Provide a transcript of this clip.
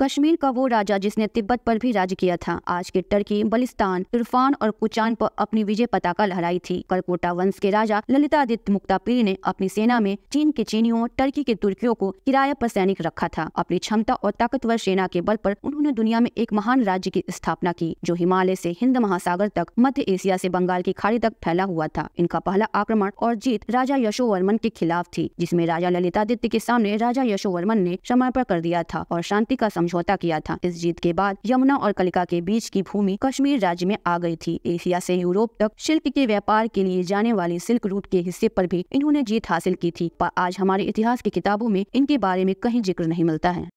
कश्मीर का वो राजा जिसने तिब्बत पर भी राज किया था आज के टर्की बलिस्तान तुर्फान और कुचान पर अपनी विजय पताका लहराई थी कलकोटा वंश के राजा ललितादित्य मुक्तापीर ने अपनी सेना में चीन के चीनियों टर्की के तुर्कियों को किराया पर सैनिक रखा था अपनी क्षमता और ताकतवर सेना के बल पर उन्होंने दुनिया में एक महान राज्य की स्थापना की जो हिमालय से हिंद महासागर तक मध्य एशिया से बंगाल की खाड़ी तक फैला हुआ था इनका पहला आक्रमण और जीत राजा यशोवर्मन के खिलाफ थी जिसमे राजा ललितादित्य के सामने राजा यशोवर्मन ने समर्पण कर दिया था और शांति का समझौता किया था इस जीत के बाद यमुना और कलिका के बीच की भूमि कश्मीर राज्य में आ गई थी एशिया से यूरोप तक शिल्प के व्यापार के लिए जाने वाले सिल्क रूट के हिस्से पर भी इन्होंने जीत हासिल की थी पर आज हमारे इतिहास की किताबों में इनके बारे में कहीं जिक्र नहीं मिलता है